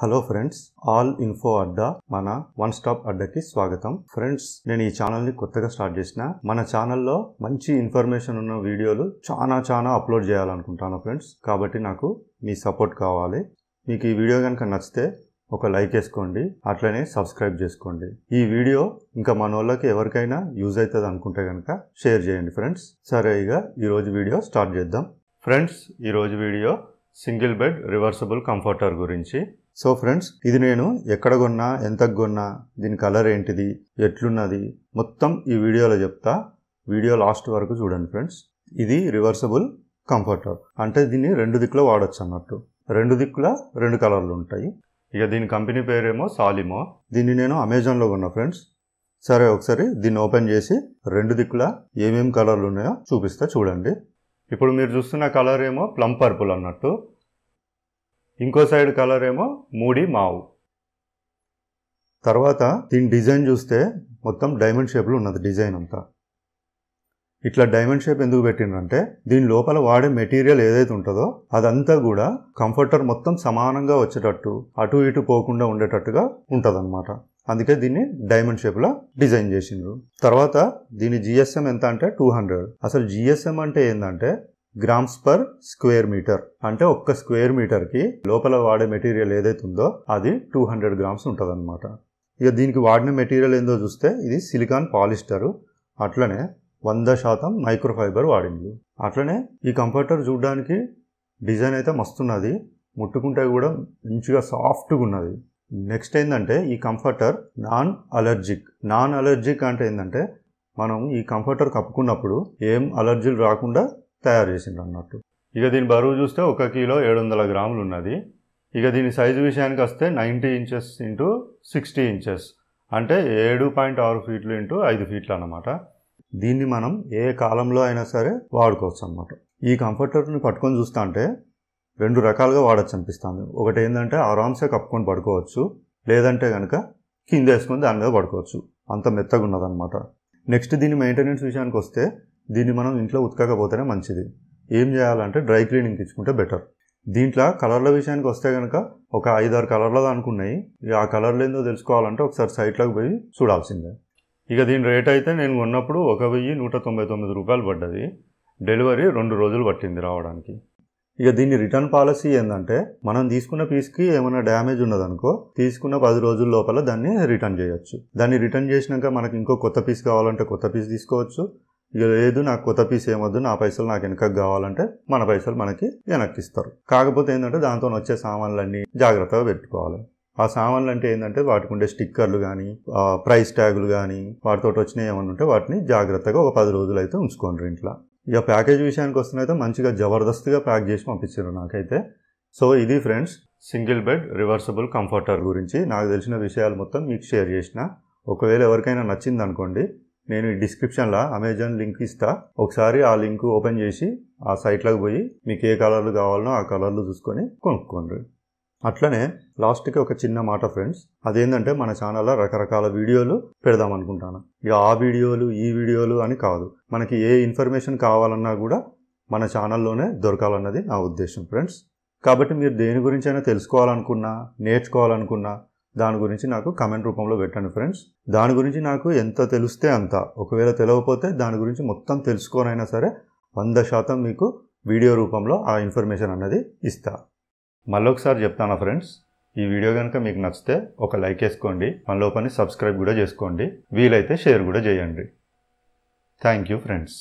hello friends all info Adda మన one stop అడ్డాకి స్వాగతం friends నేను ఈ ఛానల్ని కొత్తగా స్టార్ట్ చేసిన మన ఛానల్లో మంచి ఇన్ఫర్మేషన్ ఉన్న వీడియోలు చాలా చాలా అప్లోడ్ చేయాలనుకుంటాను ఫ్రెండ్స్ కాబట్టి నాకు మీ సపోర్ట్ కావాలి మీకు ఈ వీడియో కనుక నచ్చితే ఒక లైక్ వేసుకోండి అట్లనే సబ్స్క్రైబ్ చేసుకోండి ఈ వీడియో ఇంకా మన వాళ్ళకి ఎవరికైనా యూజ్ అవుతుంది అనుకుంటే కనుక షేర్ చేయండి ఫ్రెండ్స్ సరే ఇక ఈరోజు వీడియో స్టార్ట్ చేద్దాం ఫ్రెండ్స్ ఈరోజు video single bed reversible comforter గురించి సో ఫ్రెండ్స్ ఇది నేను ఎక్కడ కొన్నా ఎంత కొన్నా దీని కలర్ ఏంటిది ఎట్లున్నది మొత్తం ఈ వీడియోలో చెప్తా వీడియో లాస్ట్ వరకు చూడండి ఫ్రెండ్స్ ఇది రివర్సబుల్ కంఫర్టర్ అంటే దీన్ని రెండు దిక్కులో వాడచ్చు అన్నట్టు రెండు దిక్కుల రెండు కలర్లు ఉంటాయి ఇక దీని కంపెనీ పేరేమో సాలిమో దీన్ని నేను అమెజాన్లో కొన్నా ఫ్రెండ్స్ సరే ఒకసారి దీన్ని ఓపెన్ చేసి రెండు దిక్కుల ఏమేమి కలర్లు ఉన్నాయో చూపిస్తా చూడండి ఇప్పుడు మీరు చూస్తున్న కలర్ ఏమో ప్లం పర్పుల్ అన్నట్టు ఇంకో సైడ్ కలర్ ఏమో మూడి మావు తర్వాత దీని డిజైన్ చూస్తే మొత్తం డైమండ్ షేప్లో ఉన్నది డిజైన్ అంతా ఇట్లా డైమండ్ షేప్ ఎందుకు పెట్టిండ్రంటే దీని లోపల వాడే మెటీరియల్ ఏదైతే ఉంటుందో అదంతా కూడా కంఫర్టర్ మొత్తం సమానంగా వచ్చేటట్టు అటు ఇటు పోకుండా ఉండేటట్టుగా ఉంటుందన్నమాట అందుకే దీన్ని డైమండ్ షేప్లో డిజైన్ చేసిండ్రు తర్వాత దీని జిఎస్ఎం ఎంత అంటే టూ హండ్రెడ్ అసలు జిఎస్ఎం అంటే ఏంటంటే గ్రామ్స్ పర్ స్క్వేర్ మీటర్ అంటే ఒక్క స్క్వేర్ మీటర్కి లోపల వాడే మెటీరియల్ ఏదైతే ఉందో అది టూ హండ్రెడ్ గ్రామ్స్ ఉంటుంది అనమాట ఇక దీనికి వాడిన మెటీరియల్ ఏందో చూస్తే ఇది సిలికాన్ పాలిస్టరు అట్లనే వంద శాతం మైక్రోఫైబర్ వాడింది అట్లనే ఈ కంఫర్టర్ చూడడానికి డిజైన్ అయితే మస్తున్నది ముట్టుకుంటే కూడా మంచిగా సాఫ్ట్గా ఉన్నది నెక్స్ట్ ఏంటంటే ఈ comforter non allergic non allergic అంటే ఏంటంటే మనం ఈ కంఫర్టర్ కప్పుకున్నప్పుడు ఏం అలర్జీలు రాకుండా తయారు చేసిండ్రు అన్నట్టు ఇక దీని బరువు చూస్తే ఒక కిలో ఏడు వందల గ్రాములు ఉన్నది ఇక దీని సైజు విషయానికి వస్తే ninety inches into sixty inches అంటే ఏడు పాయింట్ ఆరు ఫీట్లు ఇంటూ ఐదు ఫీట్లు అన్నమాట దీన్ని మనం ఏ కాలంలో అయినా సరే వాడుకోవచ్చు అన్నమాట ఈ కంఫర్టర్ని పట్టుకొని చూస్తా అంటే రెండు రకాలుగా వాడచ్చు అనిపిస్తుంది ఒకటి ఏంటంటే ఆరామ్సే కప్పుకొని పడుకోవచ్చు లేదంటే కనుక కింద వేసుకొని దాని మీద పడుకోవచ్చు అంత మెత్తగా ఉన్నదన్నమాట నెక్స్ట్ దీని మెయింటెనెన్స్ విషయానికి వస్తే దీన్ని మనం ఇంట్లో ఉతకకపోతేనే మంచిది ఏం చేయాలంటే డ్రై క్లీనింగ్ ఇచ్చుకుంటే బెటర్ దీంట్లో కలర్ల విషయానికి వస్తే కనుక ఒక ఐదారు కలర్ల అనుకున్నాయి ఆ కలర్లు ఏందో తెలుసుకోవాలంటే ఒకసారి సైట్లోకి పోయి చూడాల్సిందే ఇక దీని రేట్ అయితే నేను కొన్నప్పుడు ఒక వెయ్యి నూట తొంభై తొమ్మిది రూపాయలు పడ్డది డెలివరీ రెండు రోజులు పట్టింది రావడానికి ఇక దీన్ని రిటర్న్ పాలసీ ఏంటంటే మనం తీసుకున్న పీస్కి ఏమైనా డ్యామేజ్ ఉన్నదనుకో తీసుకున్న పది రోజుల లోపల దాన్ని రిటర్న్ చేయొచ్చు దాన్ని రిటర్న్ చేసినాక మనకి ఇంకో కొత్త పీస్ కావాలంటే కొత్త పీస్ తీసుకోవచ్చు ఇక లేదు నాకు కొత్త పీస్ ఏమొద్దు నా పైసలు నాకు వెనక కావాలంటే మన పైసలు మనకి వెనక్కి ఇస్తారు కాకపోతే ఏంటంటే దాంతో వచ్చే సామాన్లన్నీ జాగ్రత్తగా పెట్టుకోవాలి ఆ సామాన్లు అంటే ఏంటంటే వాటికి ఉండే స్టిక్కర్లు కానీ ప్రైస్ ట్యాగులు కానీ వాటితో వచ్చినాయి ఏమన్నా ఉంటే వాటిని జాగ్రత్తగా ఒక పది రోజులు అయితే ఉంచుకోండి ఇంట్లో ఇక ప్యాకేజ్ విషయానికి వస్తేనైతే మంచిగా జబర్దస్త్గా ప్యాక్ చేసి పంపించారు నాకైతే సో ఇది friends single bed reversible comforter గురించి నాకు తెలిసిన విషయాలు మొత్తం మీకు షేర్ చేసిన ఒకవేళ ఎవరికైనా నచ్చింది అనుకోండి నేను ఈ డిస్క్రిప్షన్లో అమెజాన్ లింక్ ఇస్తా ఒకసారి ఆ లింక్ ఓపెన్ చేసి ఆ సైట్లోకి పోయి మీకు ఏ కలర్లు కావాలనో ఆ కలర్లు చూసుకొని కొనుక్కోండి అట్లనే లాస్ట్కి ఒక చిన్న మాట ఫ్రెండ్స్ అదేంటంటే మన ఛానల్లో రకరకాల వీడియోలు పెడదాం అనుకుంటాను ఇక ఆ వీడియోలు ఈ వీడియోలు అని కాదు మనకి ఏ ఇన్ఫర్మేషన్ కావాలన్నా కూడా మన ఛానల్లోనే దొరకాలన్నది నా ఉద్దేశం ఫ్రెండ్స్ కాబట్టి మీరు దేని గురించైనా తెలుసుకోవాలనుకున్నా నేర్చుకోవాలనుకున్నా దాని గురించి నాకు కమెంట్ రూపంలో పెట్టండి ఫ్రెండ్స్ దాని గురించి నాకు ఎంత తెలిస్తే అంత ఒకవేళ తెలియకపోతే దాని గురించి మొత్తం తెలుసుకోనైనా సరే వంద శాతం మీకు వీడియో రూపంలో ఆ ఇన్ఫర్మేషన్ అన్నది ఇస్తా మళ్ళొకసారి చెప్తానా ఫ్రెండ్స్ ఈ వీడియో కనుక మీకు నచ్చితే ఒక లైక్ వేసుకోండి మనలో పని సబ్స్క్రైబ్ కూడా చేసుకోండి వీలైతే షేర్ కూడా చేయండి థ్యాంక్ యూ ఫ్రెండ్స్